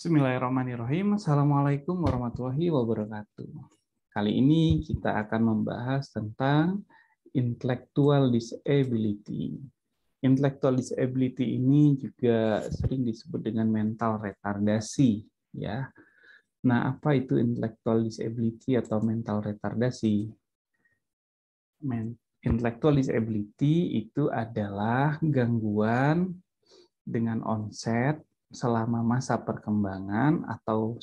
Bismillahirrahmanirrahim. Assalamualaikum warahmatullahi wabarakatuh. Kali ini kita akan membahas tentang intellectual disability. Intellectual disability ini juga sering disebut dengan mental retardasi, ya. Nah, apa itu intellectual disability atau mental retardasi? Intellectual disability itu adalah gangguan dengan onset selama masa perkembangan atau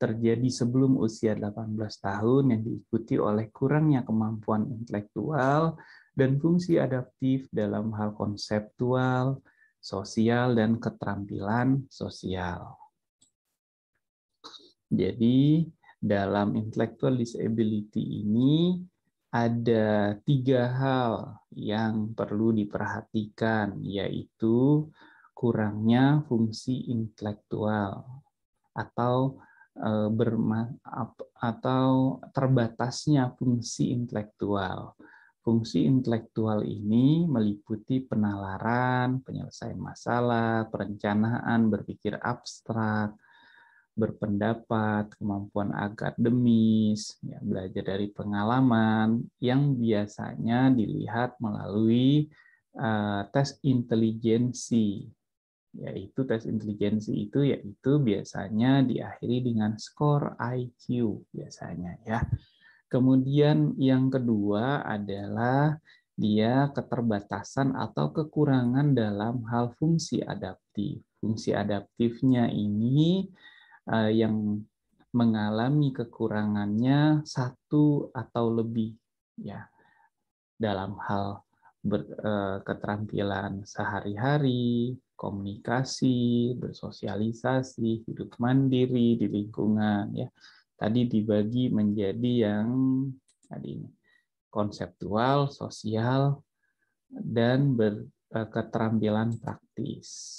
terjadi sebelum usia 18 tahun yang diikuti oleh kurangnya kemampuan intelektual dan fungsi adaptif dalam hal konseptual, sosial, dan keterampilan sosial. Jadi, dalam intellectual disability ini ada tiga hal yang perlu diperhatikan, yaitu kurangnya fungsi intelektual atau eh, berma atau terbatasnya fungsi intelektual. Fungsi intelektual ini meliputi penalaran, penyelesaian masalah, perencanaan, berpikir abstrak, berpendapat, kemampuan akademis, ya, belajar dari pengalaman, yang biasanya dilihat melalui uh, tes intelijensi yaitu tes inteligensi itu yaitu biasanya diakhiri dengan skor IQ biasanya ya. Kemudian yang kedua adalah dia keterbatasan atau kekurangan dalam hal fungsi adaptif. Fungsi adaptifnya ini eh, yang mengalami kekurangannya satu atau lebih ya dalam hal ber, eh, keterampilan sehari-hari, komunikasi, bersosialisasi, hidup mandiri di lingkungan ya. Tadi dibagi menjadi yang tadi ini konseptual, sosial dan e, keterampilan praktis.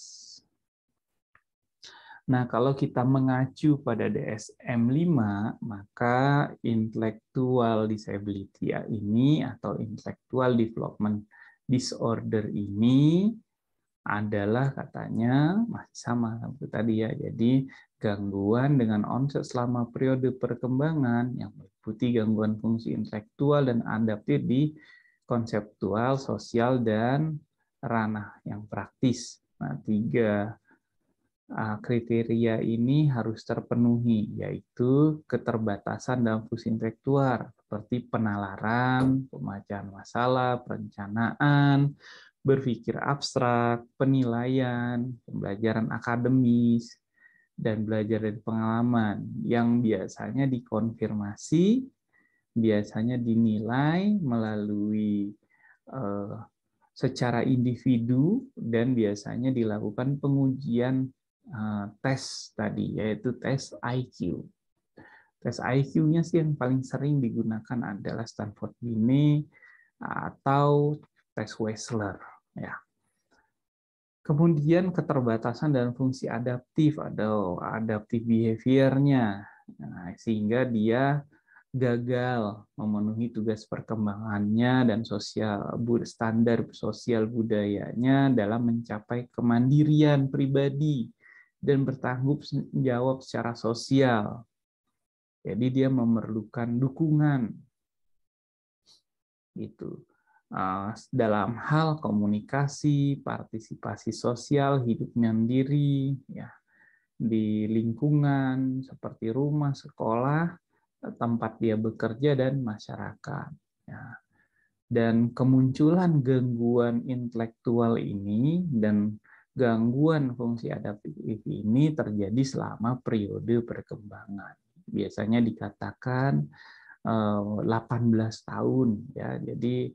Nah, kalau kita mengacu pada DSM-5, maka intellectual disability ini atau intellectual development disorder ini adalah katanya masih sama seperti tadi ya. Jadi gangguan dengan onset selama periode perkembangan yang meliputi gangguan fungsi intelektual dan adaptif di konseptual, sosial, dan ranah yang praktis. Nah, tiga kriteria ini harus terpenuhi, yaitu keterbatasan dalam fungsi intelektual, seperti penalaran, pemecahan masalah, perencanaan, berpikir abstrak, penilaian, pembelajaran akademis, dan belajar dari pengalaman yang biasanya dikonfirmasi, biasanya dinilai melalui eh, secara individu dan biasanya dilakukan pengujian eh, tes tadi, yaitu tes IQ. Tes IQ-nya sih yang paling sering digunakan adalah Stanford Binet atau Rex Weisler. Ya. Kemudian keterbatasan dan fungsi adaptif, ada adaptif behaviornya, nah, sehingga dia gagal memenuhi tugas perkembangannya dan sosial standar sosial budayanya dalam mencapai kemandirian pribadi dan bertanggung jawab secara sosial. Jadi dia memerlukan dukungan. Gitu. Eh, dalam hal komunikasi, partisipasi sosial, hidup mandiri, ya di lingkungan seperti rumah, sekolah, eh, tempat dia bekerja dan masyarakat. Ya. Dan kemunculan gangguan intelektual ini dan gangguan fungsi adaptif ini terjadi selama periode perkembangan. Biasanya dikatakan 18 eh, tahun ya. Jadi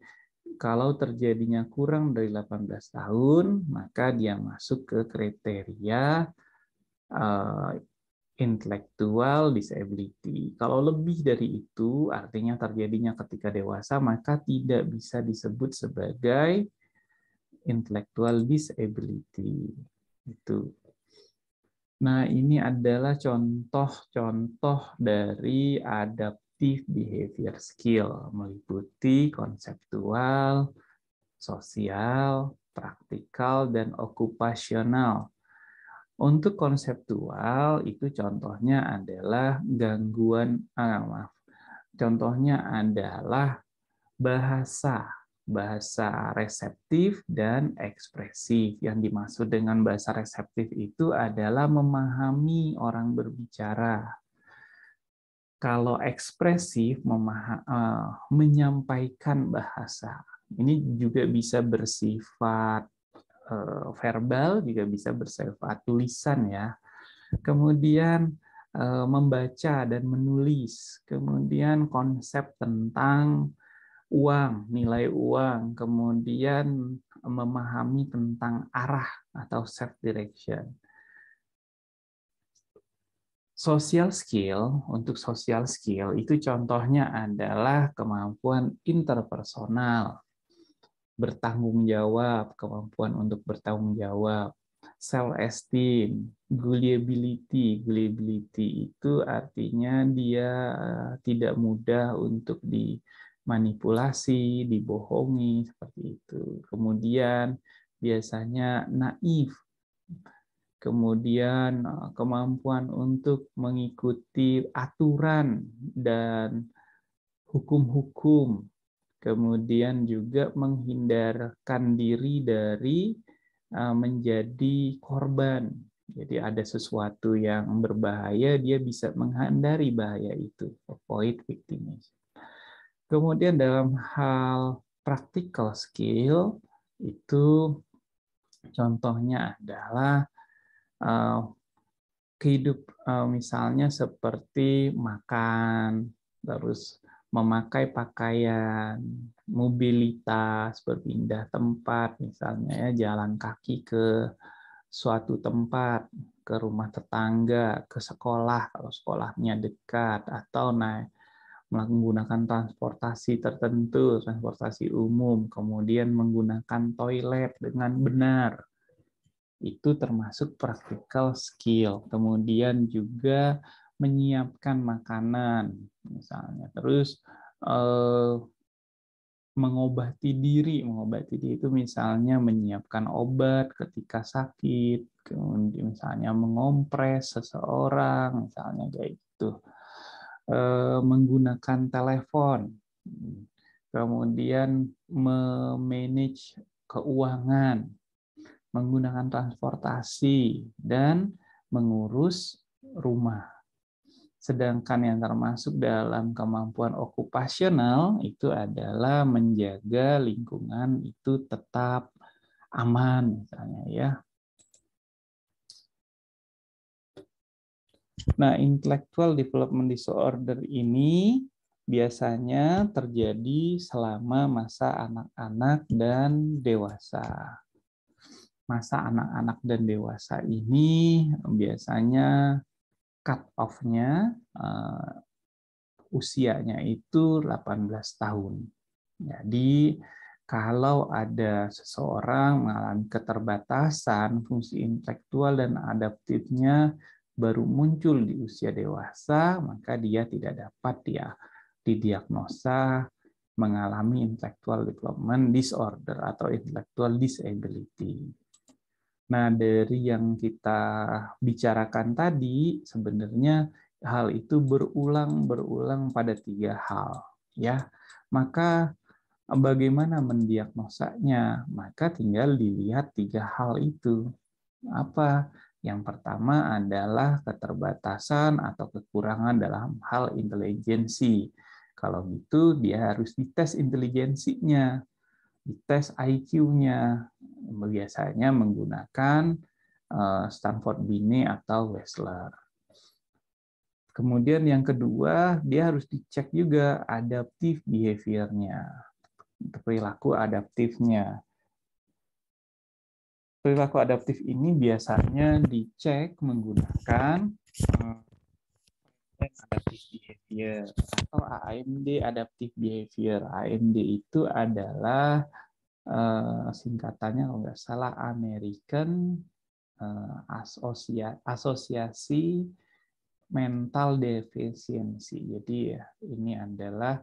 kalau terjadinya kurang dari 18 tahun, maka dia masuk ke kriteria uh, eh, intellectual disability. Kalau lebih dari itu, artinya terjadinya ketika dewasa, maka tidak bisa disebut sebagai intelektual disability. Itu. Nah, ini adalah contoh-contoh dari adapt cognitive behavior skill meliputi konseptual, sosial, praktikal, dan okupasional. Untuk konseptual itu contohnya adalah gangguan ah, maaf. Contohnya adalah bahasa, bahasa reseptif dan ekspresif. Yang dimaksud dengan bahasa reseptif itu adalah memahami orang berbicara kalau ekspresif uh, menyampaikan bahasa ini juga bisa bersifat uh, verbal juga bisa bersifat tulisan ya kemudian uh, membaca dan menulis kemudian konsep tentang uang nilai uang kemudian memahami tentang arah atau self direction Social skill, untuk social skill itu contohnya adalah kemampuan interpersonal, bertanggung jawab, kemampuan untuk bertanggung jawab, self-esteem, gullibility. Gullibility itu artinya dia eh, tidak mudah untuk dimanipulasi, dibohongi, seperti itu. Kemudian biasanya naif, kemudian eh, kemampuan untuk mengikuti aturan dan hukum-hukum, kemudian juga menghindarkan diri dari eh, menjadi korban. Jadi ada sesuatu yang berbahaya, dia bisa menghindari bahaya itu, avoid victimization. Kemudian dalam hal practical skill, itu contohnya adalah Eh, kehidup eh, misalnya seperti makan, terus memakai pakaian, mobilitas, berpindah tempat, misalnya ya, jalan kaki ke suatu tempat, ke rumah tetangga, ke sekolah kalau sekolahnya dekat, atau naik menggunakan transportasi tertentu, transportasi umum, kemudian menggunakan toilet dengan benar, itu termasuk practical skill. Kemudian juga menyiapkan makanan misalnya. Terus eh, mengobati diri, mengobati diri itu misalnya menyiapkan obat ketika sakit, kemudian misalnya mengompres seseorang, misalnya kayak gitu, Eh, menggunakan telepon, kemudian memanage keuangan, menggunakan transportasi, dan mengurus rumah. Sedangkan yang termasuk dalam kemampuan okupasional itu adalah menjaga lingkungan itu tetap aman misalnya ya. Nah, intellectual development disorder ini biasanya terjadi selama masa anak-anak dan dewasa masa anak-anak dan dewasa ini biasanya cut off-nya uh, usianya itu 18 tahun. Jadi kalau ada seseorang mengalami keterbatasan fungsi intelektual dan adaptifnya baru muncul di usia dewasa, maka dia tidak dapat dia didiagnosa mengalami intellectual development disorder atau intellectual disability. Nah, dari yang kita bicarakan tadi, sebenarnya hal itu berulang-berulang pada tiga hal. ya. Maka eh, bagaimana mendiagnosanya? Maka tinggal dilihat tiga hal itu. Apa? Yang pertama adalah keterbatasan atau kekurangan dalam hal intelijensi. Kalau gitu, dia harus dites intelijensinya dites IQ-nya. Biasanya menggunakan eh, Stanford Binet atau Wechsler. Kemudian yang kedua, dia harus dicek juga adaptif behavior-nya, perilaku adaptifnya. Perilaku adaptif ini biasanya dicek menggunakan eh, adaptive behavior atau AMD adaptive behavior. AMD itu adalah uh, singkatannya kalau nggak salah American uh, Asosia, Asosiasi Mental Deficiency. Jadi ya ini adalah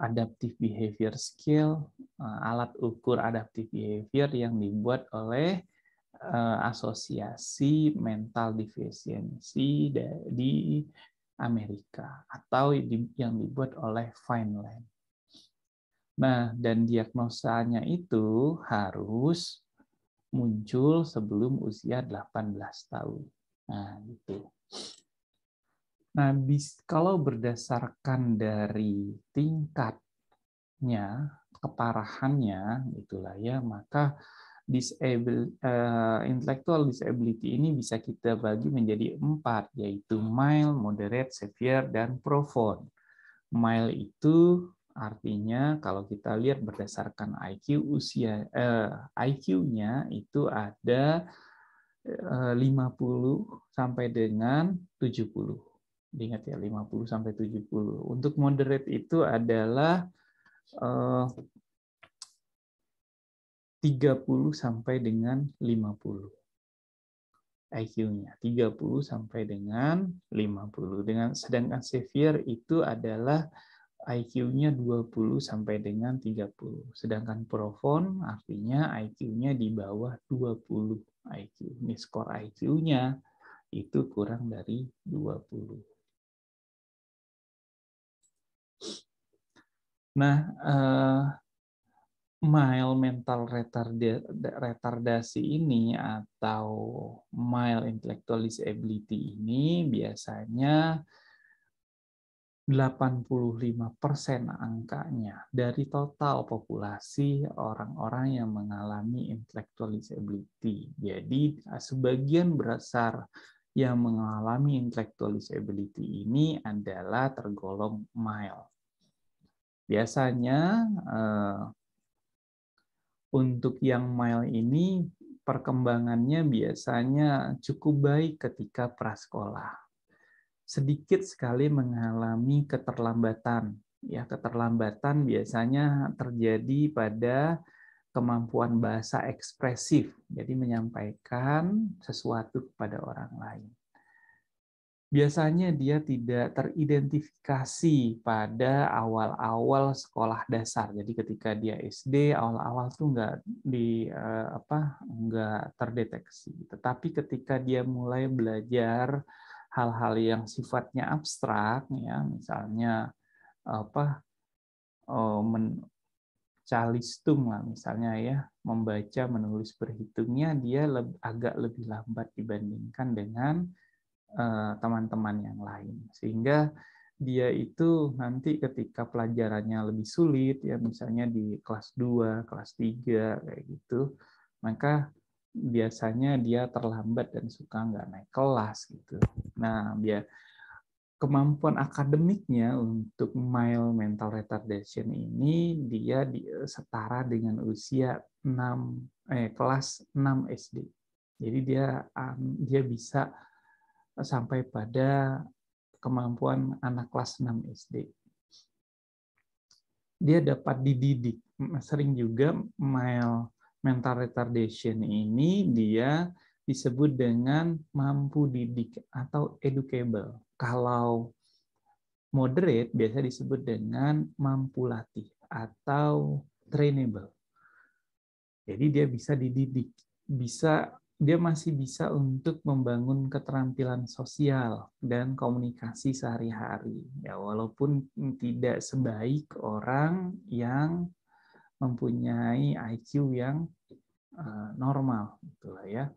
adaptive behavior skill, eh, alat ukur adaptive behavior yang dibuat oleh Eh, asosiasi mental Deficiency di Amerika atau yang dibuat oleh Fineland. Nah, dan diagnosanya itu harus muncul sebelum usia 18 tahun. Nah, gitu. Nah, bis, kalau berdasarkan dari tingkatnya, keparahannya, itulah ya, maka disable, uh, intellectual disability ini bisa kita bagi menjadi empat, yaitu mild, moderate, severe, dan profound. Mild itu artinya kalau kita lihat berdasarkan IQ usia uh, eh, IQ-nya itu ada eh, uh, 50 sampai dengan 70. Ingat ya 50 sampai 70. Untuk moderate itu adalah uh, 30 sampai dengan 50 IQ-nya 30 sampai dengan 50 dengan sedangkan Xavier itu adalah IQ-nya 20 sampai dengan 30. Sedangkan Profon artinya IQ-nya di bawah 20 IQ. Ini skor IQ-nya itu kurang dari 20. Nah, eh, mild mental retardasi ini atau mild intellectual disability ini biasanya 85% angkanya dari total populasi orang-orang yang mengalami intellectual disability. Jadi sebagian besar yang mengalami intellectual disability ini adalah tergolong mild. Biasanya eh, untuk yang mild ini, perkembangannya biasanya cukup baik ketika prasekolah. Sedikit sekali mengalami keterlambatan. Ya, keterlambatan biasanya terjadi pada kemampuan bahasa ekspresif, jadi menyampaikan sesuatu kepada orang lain biasanya dia tidak teridentifikasi pada awal-awal sekolah dasar. Jadi ketika dia SD awal-awal tuh nggak di eh, apa nggak terdeteksi. Tetapi ketika dia mulai belajar hal-hal yang sifatnya abstrak, ya misalnya apa eh, men calistung lah misalnya ya membaca menulis berhitungnya dia agak lebih lambat dibandingkan dengan Eh, teman-teman yang lain sehingga dia itu nanti ketika pelajarannya lebih sulit ya misalnya di kelas 2, kelas 3 kayak gitu maka biasanya dia terlambat dan suka nggak naik kelas gitu. Nah, dia kemampuan akademiknya untuk mild mental retardation ini dia setara dengan usia 6 eh kelas 6 SD. Jadi dia um, dia bisa sampai pada kemampuan anak kelas 6 SD. Dia dapat dididik. Sering juga mental retardation ini dia disebut dengan mampu didik atau educable. Kalau moderate biasa disebut dengan mampu latih atau trainable. Jadi dia bisa dididik, bisa dia masih bisa untuk membangun keterampilan sosial dan komunikasi sehari-hari ya walaupun tidak sebaik orang yang mempunyai IQ yang uh, normal itulah ya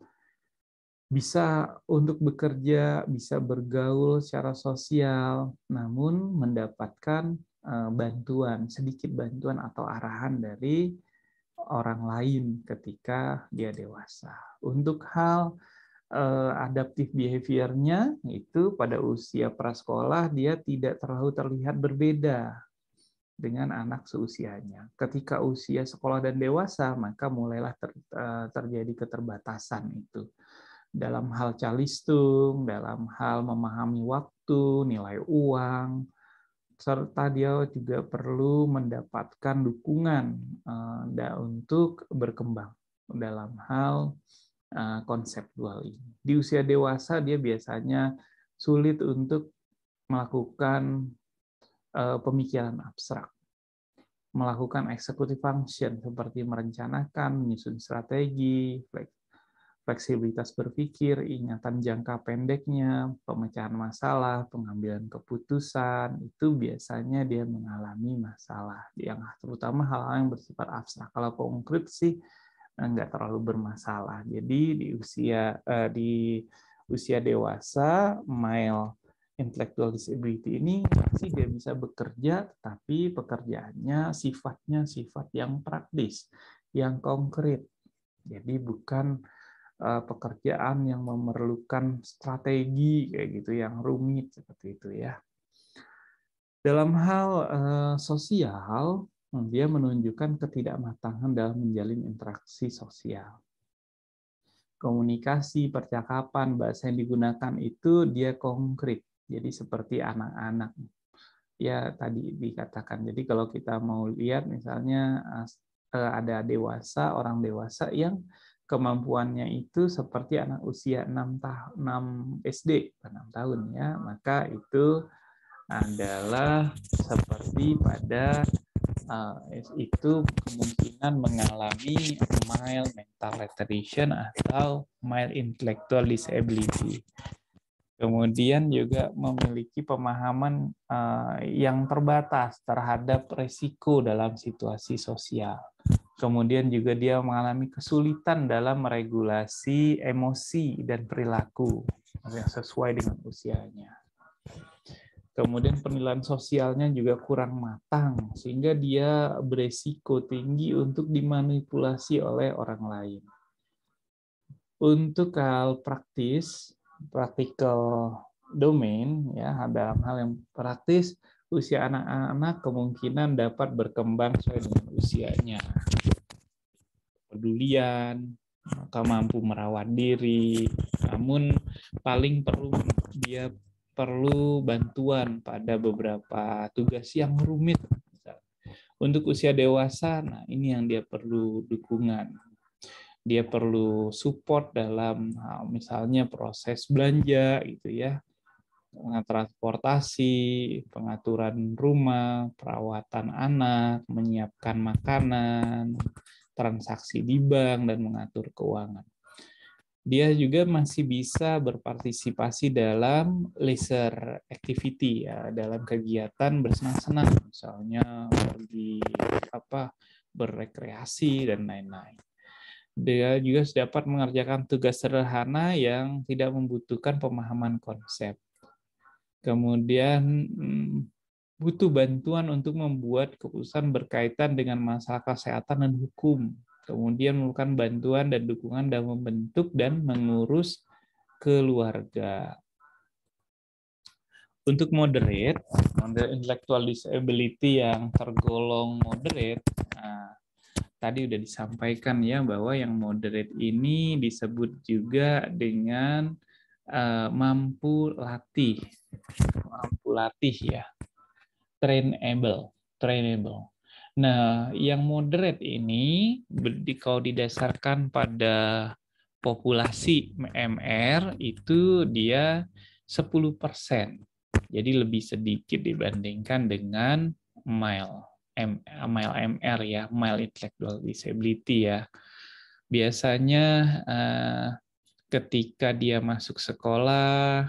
bisa untuk bekerja bisa bergaul secara sosial namun mendapatkan eh, bantuan sedikit bantuan atau arahan dari orang lain ketika dia dewasa. Untuk hal eh, adaptif behaviornya itu pada usia prasekolah dia tidak terlalu terlihat berbeda dengan anak seusianya. Ketika usia sekolah dan dewasa, maka mulailah ter, eh, terjadi keterbatasan itu. Dalam hal calistung, dalam hal memahami waktu, nilai uang, serta dia juga perlu mendapatkan dukungan uh, untuk berkembang dalam hal uh, konsep ini. Di usia dewasa dia biasanya sulit untuk melakukan uh, pemikiran abstrak, melakukan eksekutif function seperti merencanakan, menyusun strategi, fleksibilitas berpikir, ingatan jangka pendeknya, pemecahan masalah, pengambilan keputusan, itu biasanya dia mengalami masalah. Yang terutama hal-hal yang bersifat abstrak. Kalau konkret sih eh, nggak terlalu bermasalah. Jadi di usia eh, di usia dewasa, mild intellectual disability ini pasti dia bisa bekerja, tapi pekerjaannya sifatnya sifat yang praktis, yang konkret. Jadi bukan Eh, pekerjaan yang memerlukan strategi kayak gitu yang rumit seperti itu ya. Dalam hal eh, sosial, hmm, dia menunjukkan ketidakmatangan dalam menjalin interaksi sosial. Komunikasi, percakapan, bahasa yang digunakan itu dia konkret. Jadi seperti anak-anak. Ya tadi dikatakan. Jadi kalau kita mau lihat misalnya eh, ada dewasa, orang dewasa yang kemampuannya itu seperti anak usia 6 tahun 6 SD 6 tahun ya maka itu adalah seperti pada uh, itu kemungkinan mengalami mild mental retardation atau mild intellectual disability. Kemudian juga memiliki pemahaman uh, yang terbatas terhadap resiko dalam situasi sosial kemudian juga dia mengalami kesulitan dalam meregulasi emosi dan perilaku yang sesuai dengan usianya. Kemudian penilaian sosialnya juga kurang matang, sehingga dia beresiko tinggi untuk dimanipulasi oleh orang lain. Untuk hal praktis, practical domain, ya dalam hal yang praktis, usia anak-anak kemungkinan dapat berkembang sesuai dengan usianya. kepedulian, maka mampu merawat diri, namun paling perlu dia perlu bantuan pada beberapa tugas yang rumit. Untuk usia dewasa, nah ini yang dia perlu dukungan. Dia perlu support dalam nah, misalnya proses belanja gitu ya transportasi, pengaturan rumah, perawatan anak, menyiapkan makanan, transaksi di bank, dan mengatur keuangan. Dia juga masih bisa berpartisipasi dalam leisure activity ya, dalam kegiatan bersenang-senang, misalnya pergi apa berrekreasi dan lain-lain dia juga dapat mengerjakan tugas sederhana yang tidak membutuhkan pemahaman konsep kemudian mm, butuh bantuan untuk membuat keputusan berkaitan dengan masalah kesehatan dan hukum, kemudian memerlukan bantuan dan dukungan dalam membentuk dan mengurus keluarga. Untuk moderate, model intellectual disability yang tergolong moderate, nah, tadi sudah disampaikan ya bahwa yang moderate ini disebut juga dengan Eh, mampu latih, mampu latih ya, trainable, trainable. Nah, yang moderate ini kalau didasarkan pada populasi MR itu dia 10%. Jadi lebih sedikit dibandingkan dengan mild, M, mild MR ya, mild intellectual disability ya. Biasanya uh, ketika dia masuk sekolah,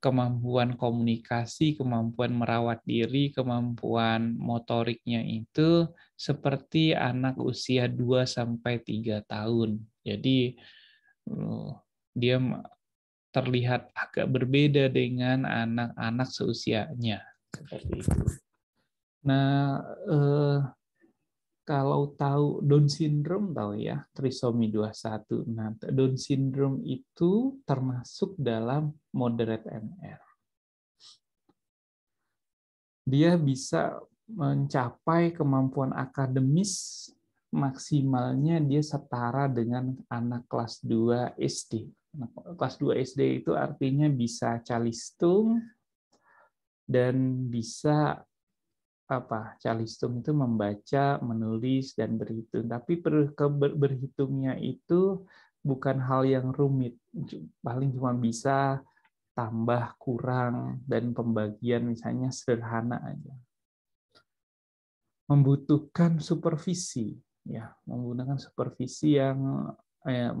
kemampuan komunikasi, kemampuan merawat diri, kemampuan motoriknya itu seperti anak usia 2 sampai 3 tahun. Jadi eh, dia terlihat agak berbeda dengan anak-anak seusianya seperti itu. Nah, eh, kalau tahu Down syndrome tahu ya, trisomi 21. Nah, Down syndrome itu termasuk dalam moderate MR. Dia bisa mencapai kemampuan akademis maksimalnya dia setara dengan anak kelas 2 SD. Nah, kelas 2 SD itu artinya bisa calistung dan bisa apa Calistung itu membaca, menulis dan berhitung. Tapi ber, ber, berhitungnya itu bukan hal yang rumit. Paling cuma bisa tambah, kurang dan pembagian misalnya sederhana aja. Membutuhkan supervisi ya, menggunakan supervisi yang ya,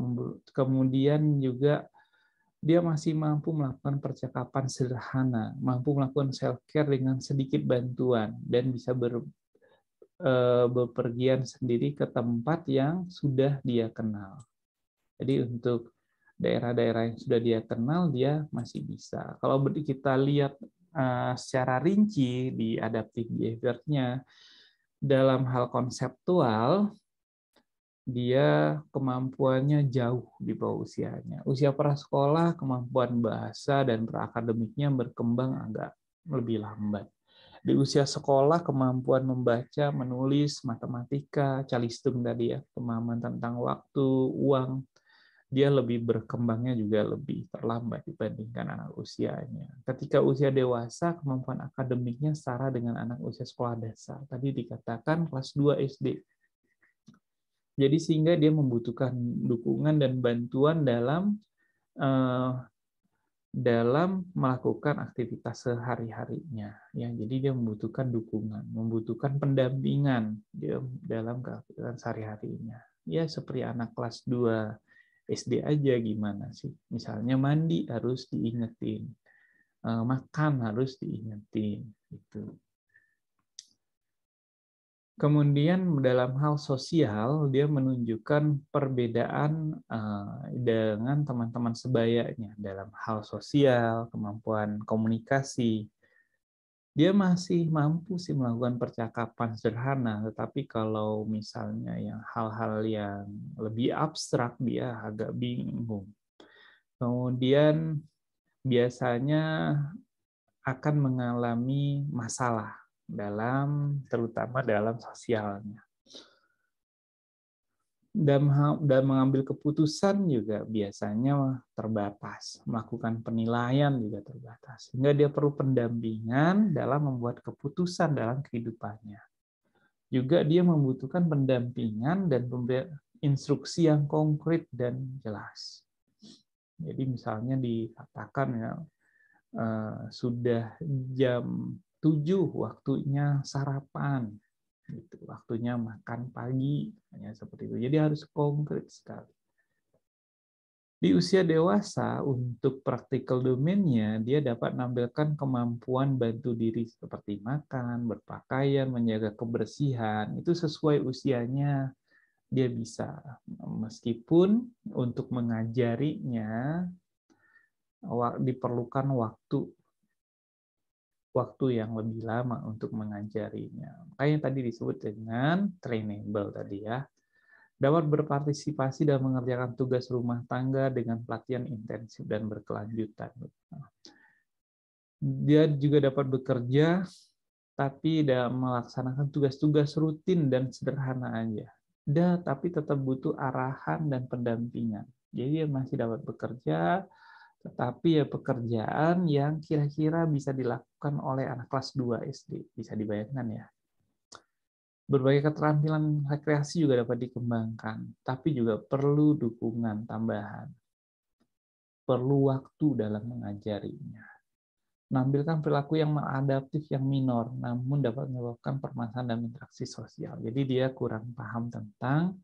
kemudian juga dia masih mampu melakukan percakapan sederhana, mampu melakukan self care dengan sedikit bantuan dan bisa ber, e, bepergian sendiri ke tempat yang sudah dia kenal. Jadi untuk daerah-daerah yang sudah dia kenal dia masih bisa. Kalau kita lihat e, secara rinci di adaptive behavior-nya dalam hal konseptual dia kemampuannya jauh di bawah usianya. Usia prasekolah, kemampuan bahasa dan praakademiknya berkembang agak lebih lambat. Di usia sekolah, kemampuan membaca, menulis, matematika, calistung tadi ya, pemahaman tentang waktu, uang, dia lebih berkembangnya juga lebih terlambat dibandingkan anak usianya. Ketika usia dewasa, kemampuan akademiknya setara dengan anak usia sekolah dasar. Tadi dikatakan kelas 2 SD jadi sehingga dia membutuhkan dukungan dan bantuan dalam uh, dalam melakukan aktivitas sehari-harinya. Ya, jadi dia membutuhkan dukungan, membutuhkan pendampingan dia dalam kegiatan sehari-harinya. Ya, seperti anak kelas 2 SD aja gimana sih? Misalnya mandi harus diingetin, eh, makan harus diingetin, gitu. Kemudian dalam hal sosial, dia menunjukkan perbedaan eh, dengan teman-teman sebayanya dalam hal sosial, kemampuan komunikasi. Dia masih mampu sih melakukan percakapan sederhana, tetapi kalau misalnya yang hal-hal yang lebih abstrak, dia agak bingung. Kemudian biasanya akan mengalami masalah dalam terutama dalam sosialnya. Dan, dan mengambil keputusan juga biasanya terbatas, melakukan penilaian juga terbatas, sehingga dia perlu pendampingan dalam membuat keputusan dalam kehidupannya. Juga dia membutuhkan pendampingan dan instruksi yang konkret dan jelas. Jadi misalnya dikatakan ya eh, sudah jam 7 waktunya sarapan, gitu. waktunya makan pagi, hanya seperti itu. Jadi harus konkret sekali. Di usia dewasa, untuk praktikal domainnya, dia dapat menampilkan kemampuan bantu diri seperti makan, berpakaian, menjaga kebersihan. Itu sesuai usianya dia bisa. Meskipun untuk mengajarinya diperlukan waktu waktu yang lebih lama untuk mengajarinya. Makanya tadi disebut dengan trainable tadi ya. Dapat berpartisipasi dalam mengerjakan tugas rumah tangga dengan pelatihan intensif dan berkelanjutan. Dia juga dapat bekerja tapi dalam melaksanakan tugas-tugas rutin dan sederhana aja. Dia tapi tetap butuh arahan dan pendampingan. Jadi dia masih dapat bekerja, tetapi ya pekerjaan yang kira-kira bisa dilakukan oleh anak kelas 2 SD, bisa dibayangkan ya. Berbagai keterampilan rekreasi juga dapat dikembangkan, tapi juga perlu dukungan tambahan. Perlu waktu dalam mengajarinya. Menampilkan perilaku yang adaptif yang minor, namun dapat menyebabkan permasalahan dalam interaksi sosial. Jadi dia kurang paham tentang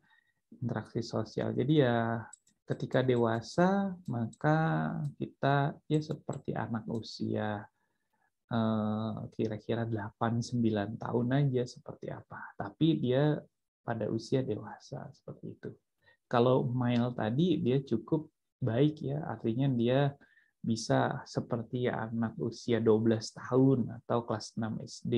interaksi sosial. Jadi ya ketika dewasa maka kita ya seperti anak usia eh, kira-kira 8-9 tahun aja seperti apa. Tapi dia pada usia dewasa seperti itu. Kalau mile tadi dia cukup baik ya, artinya dia bisa seperti anak usia 12 tahun atau kelas 6 SD.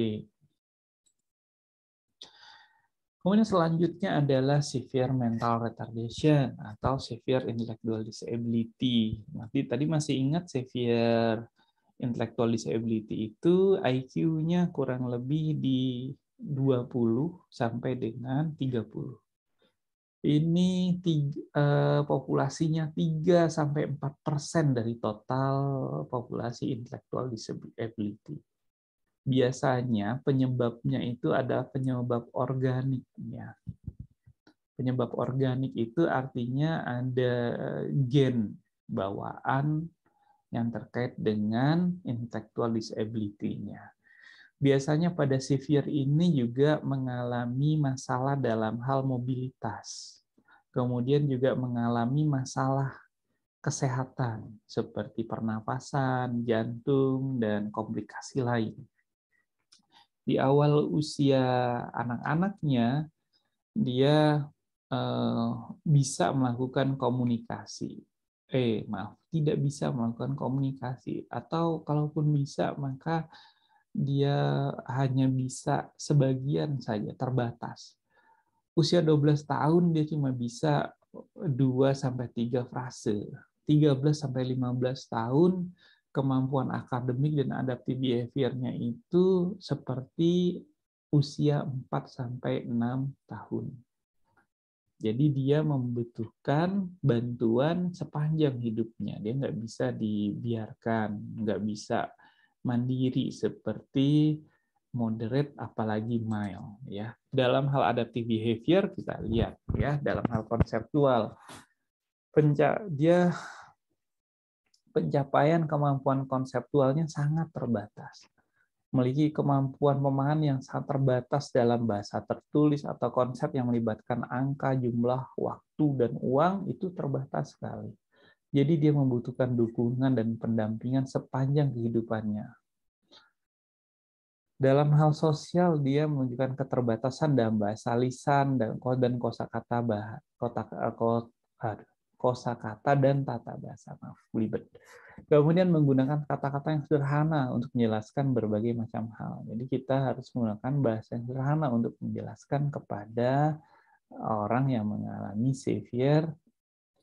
Kemudian selanjutnya adalah severe mental retardation atau severe intellectual disability. Nanti tadi masih ingat severe intellectual disability itu IQ-nya kurang lebih di 20 sampai dengan 30. Ini tiga, eh, populasinya 3 sampai 4 persen dari total populasi intellectual disability biasanya penyebabnya itu adalah penyebab organik ya. Penyebab organik itu artinya ada eh, gen bawaan yang terkait dengan intellectual disability-nya. Biasanya pada severe ini juga mengalami masalah dalam hal mobilitas. Kemudian juga mengalami masalah kesehatan seperti pernapasan, jantung, dan komplikasi lain di awal usia anak-anaknya dia eh, bisa melakukan komunikasi. Eh, maaf, tidak bisa melakukan komunikasi atau kalaupun bisa maka dia hanya bisa sebagian saja, terbatas. Usia 12 tahun dia cuma bisa 2 sampai 3 frase. 13 sampai 15 tahun kemampuan akademik dan adaptive behaviornya itu seperti usia 4 sampai 6 tahun. Jadi dia membutuhkan bantuan sepanjang hidupnya. Dia nggak bisa dibiarkan, nggak bisa mandiri seperti moderate apalagi mild ya. Dalam hal adaptive behavior kita lihat ya, dalam hal konseptual penca dia pencapaian kemampuan konseptualnya sangat terbatas. Memiliki kemampuan pemahaman yang sangat terbatas dalam bahasa tertulis atau konsep yang melibatkan angka, jumlah, waktu, dan uang itu terbatas sekali. Jadi dia membutuhkan dukungan dan pendampingan sepanjang kehidupannya. Dalam hal sosial, dia menunjukkan keterbatasan dalam bahasa lisan dan kosakata bahasa, kotak, eh, kosa kata dan tata bahasa. Maaf, libet. Kemudian menggunakan kata-kata yang sederhana untuk menjelaskan berbagai macam hal. Jadi kita harus menggunakan bahasa yang sederhana untuk menjelaskan kepada orang yang mengalami severe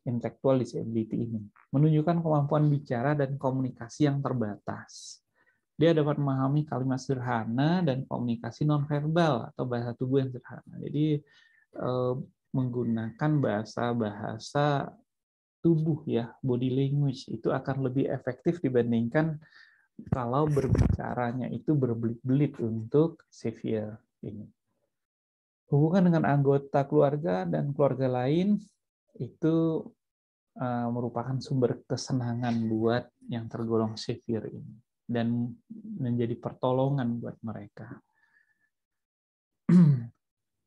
intellectual disability ini. Menunjukkan kemampuan bicara dan komunikasi yang terbatas. Dia dapat memahami kalimat sederhana dan komunikasi nonverbal atau bahasa tubuh yang sederhana. Jadi eh, menggunakan bahasa-bahasa tubuh ya, body language itu akan lebih efektif dibandingkan kalau berbicaranya itu berbelit-belit untuk severe ini. Hubungan dengan anggota keluarga dan keluarga lain itu eh, merupakan sumber kesenangan buat yang tergolong severe ini dan menjadi pertolongan buat mereka.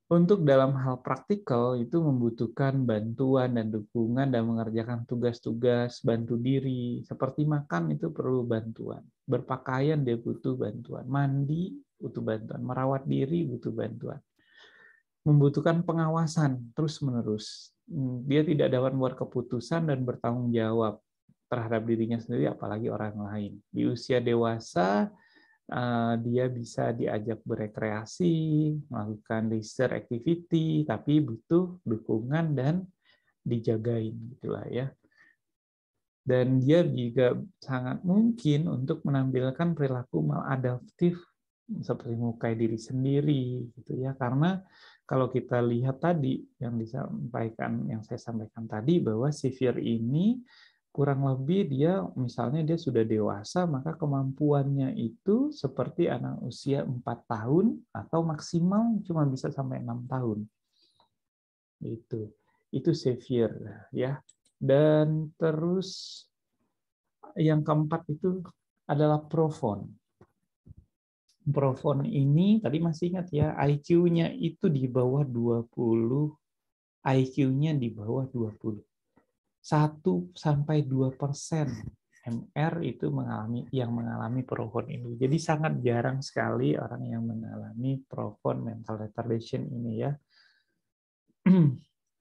Untuk dalam hal praktikal itu membutuhkan bantuan dan dukungan dan mengerjakan tugas-tugas, bantu diri, seperti makan itu perlu bantuan, berpakaian dia butuh bantuan, mandi butuh bantuan, merawat diri butuh bantuan. Membutuhkan pengawasan terus-menerus. Hmm, dia tidak dapat membuat keputusan dan bertanggung jawab terhadap dirinya sendiri apalagi orang lain. Di usia dewasa Eh, dia bisa diajak berekreasi, melakukan leisure activity, tapi butuh dukungan dan dijagain gitulah ya. Dan dia juga sangat mungkin untuk menampilkan perilaku maladaptif seperti mukai diri sendiri gitu ya karena kalau kita lihat tadi yang disampaikan yang saya sampaikan tadi bahwa severe ini kurang lebih dia misalnya dia sudah dewasa maka kemampuannya itu seperti anak usia 4 tahun atau maksimal cuma bisa sampai 6 tahun. Itu itu severe ya. Dan terus yang keempat itu adalah profon. Profon ini tadi masih ingat ya, IQ-nya itu di bawah 20, IQ-nya di bawah 20. 1 sampai 2 persen MR itu mengalami yang mengalami profound ini. Jadi sangat jarang sekali orang yang mengalami profound mental retardation ini ya.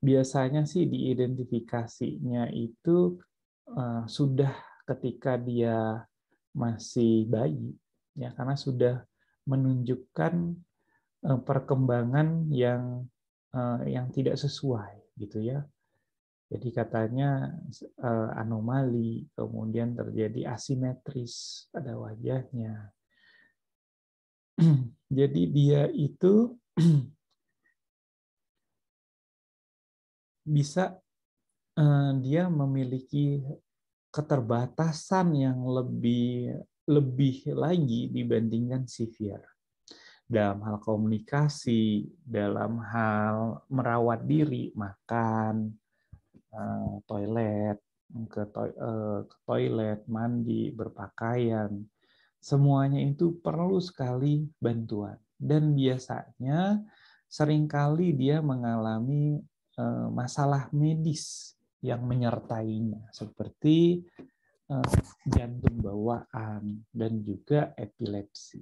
Biasanya sih diidentifikasinya itu uh, sudah ketika dia masih bayi ya karena sudah menunjukkan uh, perkembangan yang uh, yang tidak sesuai gitu ya jadi katanya eh, anomali, kemudian terjadi asimetris pada wajahnya. Jadi dia itu bisa eh, dia memiliki keterbatasan yang lebih lebih lagi dibandingkan severe dalam hal komunikasi, dalam hal merawat diri, makan, Eh, toilet, ke, to eh, toilet, mandi, berpakaian, semuanya itu perlu sekali bantuan. Dan biasanya seringkali dia mengalami eh, masalah medis yang menyertainya, seperti jantung bawaan dan juga epilepsi.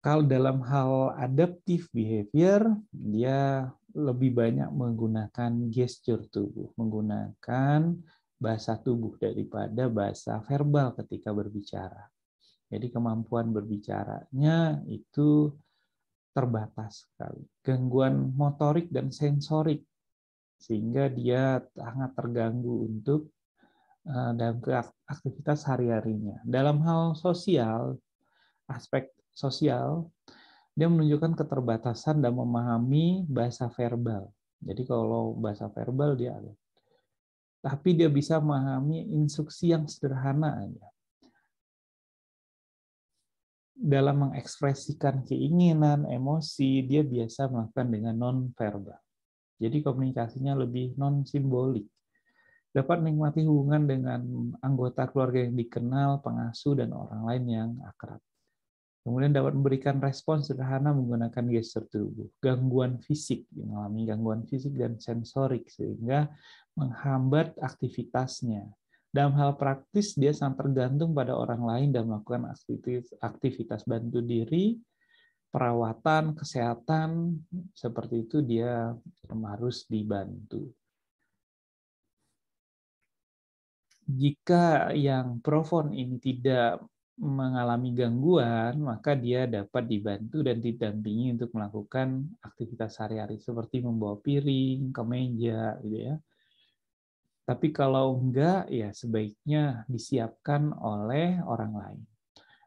Kalau dalam hal adaptive behavior, dia lebih banyak menggunakan gesture tubuh, menggunakan bahasa tubuh daripada bahasa verbal ketika berbicara. Jadi kemampuan berbicaranya itu terbatas sekali. Gangguan motorik dan sensorik sehingga dia sangat terganggu untuk eh, dalam aktivitas hari-harinya. Dalam hal sosial, aspek sosial dia menunjukkan keterbatasan dan memahami bahasa verbal. Jadi kalau bahasa verbal dia ada. tapi dia bisa memahami instruksi yang sederhana aja. Dalam mengekspresikan keinginan, emosi, dia biasa melakukan dengan non-verbal. Jadi komunikasinya lebih non-simbolik. Dapat menikmati hubungan dengan anggota keluarga yang dikenal, pengasuh, dan orang lain yang akrab. Kemudian dapat memberikan respon sederhana menggunakan gestur tubuh. Gangguan fisik, mengalami gangguan fisik dan sensorik sehingga menghambat aktivitasnya. Dalam hal praktis, dia sangat tergantung pada orang lain dan melakukan aktivitas, aktivitas bantu diri, perawatan, kesehatan, seperti itu dia harus dibantu. Jika yang profon ini tidak mengalami gangguan, maka dia dapat dibantu dan didampingi untuk melakukan aktivitas sehari-hari seperti membawa piring kemeja, gitu ya. Tapi kalau enggak, ya sebaiknya disiapkan oleh orang lain.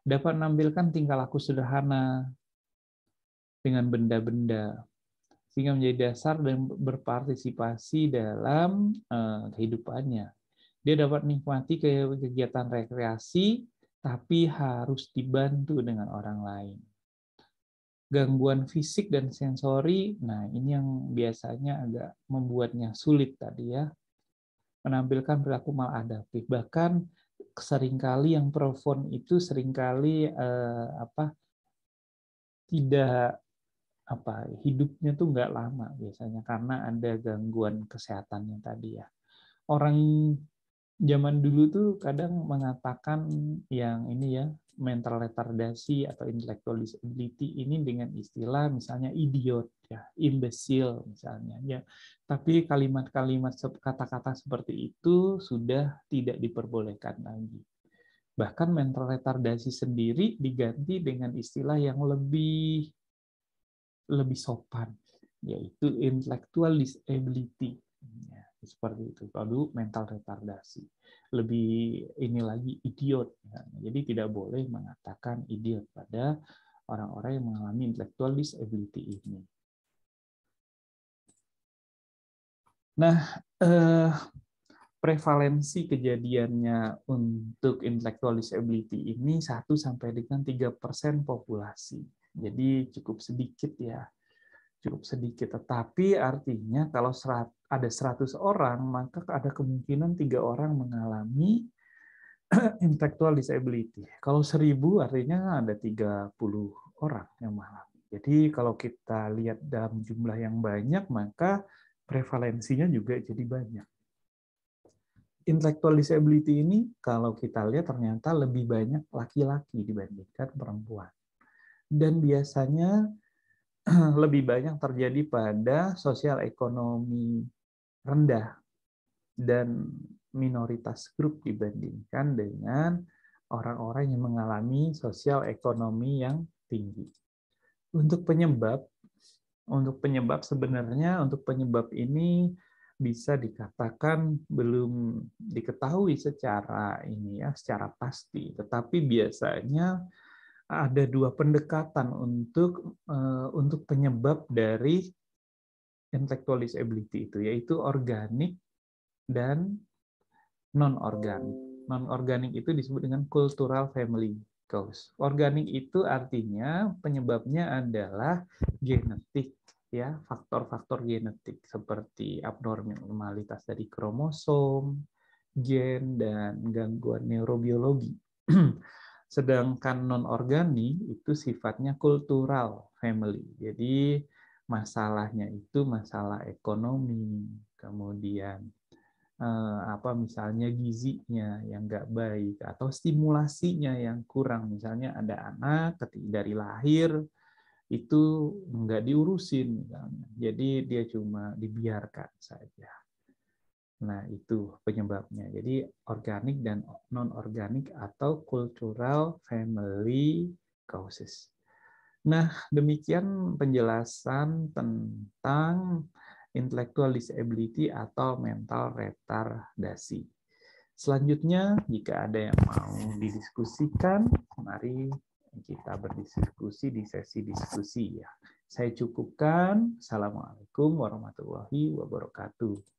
Dapat menampilkan tingkah laku sederhana dengan benda-benda, sehingga menjadi dasar dan berpartisipasi dalam eh, kehidupannya. Dia dapat menikmati kegiatan rekreasi tapi harus dibantu dengan orang lain. Gangguan fisik dan sensori, nah ini yang biasanya agak membuatnya sulit tadi ya, menampilkan perilaku maladaptif. Bahkan seringkali yang profon itu seringkali eh, apa tidak apa hidupnya tuh nggak lama biasanya karena ada gangguan kesehatannya tadi ya. Orang zaman dulu tuh kadang mengatakan yang ini ya mental retardasi atau intellectual disability ini dengan istilah misalnya idiot ya imbecil misalnya ya tapi kalimat-kalimat kata-kata seperti itu sudah tidak diperbolehkan lagi bahkan mental retardasi sendiri diganti dengan istilah yang lebih lebih sopan yaitu intellectual disability ya seperti itu lalu mental retardasi lebih ini lagi idiot jadi tidak boleh mengatakan idiot pada orang-orang yang mengalami intellectual disability ini nah eh, prevalensi kejadiannya untuk intellectual disability ini satu sampai dengan tiga persen populasi. Jadi cukup sedikit ya. Cukup sedikit. Tetapi artinya kalau ada 100 orang, maka ada kemungkinan tiga orang mengalami intellectual disability. Kalau 1000 artinya ada 30 orang yang mengalami. Jadi kalau kita lihat dalam jumlah yang banyak, maka prevalensinya juga jadi banyak. Intellectual disability ini kalau kita lihat ternyata lebih banyak laki-laki dibandingkan perempuan. Dan biasanya lebih banyak terjadi pada sosial ekonomi rendah dan minoritas grup dibandingkan dengan orang-orang yang mengalami sosial ekonomi yang tinggi. Untuk penyebab, untuk penyebab sebenarnya untuk penyebab ini bisa dikatakan belum diketahui secara ini ya, secara pasti. Tetapi biasanya ada dua pendekatan untuk eh, untuk penyebab dari intellectual disability itu yaitu organik dan non organik. Non organik itu disebut dengan cultural family cause. Organik itu artinya penyebabnya adalah genetik ya, faktor-faktor genetik seperti abnormalitas dari kromosom, gen dan gangguan neurobiologi. Sedangkan non organik itu sifatnya cultural family. Jadi masalahnya itu masalah ekonomi, kemudian eh, apa misalnya gizinya yang nggak baik atau stimulasinya yang kurang, misalnya ada anak dari lahir itu nggak diurusin misalnya, jadi dia cuma dibiarkan saja. Nah itu penyebabnya. Jadi organik dan non organik atau cultural family causes. Nah, demikian penjelasan tentang intellectual disability atau mental retardasi. Selanjutnya, jika ada yang mau didiskusikan, mari kita berdiskusi di sesi diskusi ya. Saya cukupkan. Assalamualaikum warahmatullahi wabarakatuh.